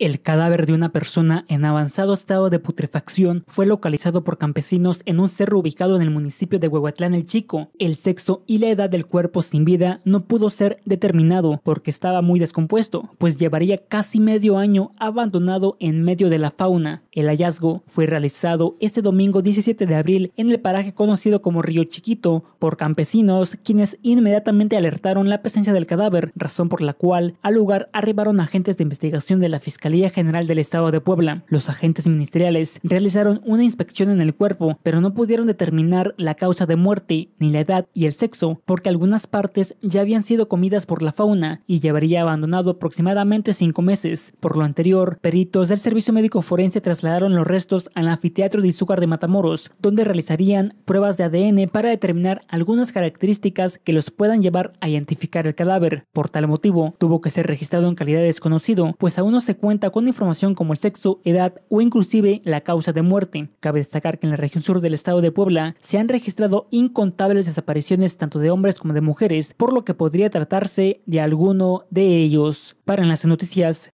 El cadáver de una persona en avanzado estado de putrefacción fue localizado por campesinos en un cerro ubicado en el municipio de Huehuatlán, el Chico. El sexo y la edad del cuerpo sin vida no pudo ser determinado porque estaba muy descompuesto, pues llevaría casi medio año abandonado en medio de la fauna. El hallazgo fue realizado este domingo 17 de abril en el paraje conocido como Río Chiquito por campesinos quienes inmediatamente alertaron la presencia del cadáver, razón por la cual al lugar arribaron agentes de investigación de la Fiscalía Fiscalía General del Estado de Puebla. Los agentes ministeriales realizaron una inspección en el cuerpo, pero no pudieron determinar la causa de muerte, ni la edad y el sexo, porque algunas partes ya habían sido comidas por la fauna y llevaría abandonado aproximadamente cinco meses. Por lo anterior, peritos del Servicio Médico Forense trasladaron los restos al anfiteatro de Izúcar de Matamoros, donde realizarían pruebas de ADN para determinar algunas características que los puedan llevar a identificar el cadáver. Por tal motivo, tuvo que ser registrado en calidad desconocido, pues aún no se cuenta con información como el sexo, edad o inclusive la causa de muerte. Cabe destacar que en la región sur del estado de Puebla se han registrado incontables desapariciones tanto de hombres como de mujeres, por lo que podría tratarse de alguno de ellos. Para las noticias,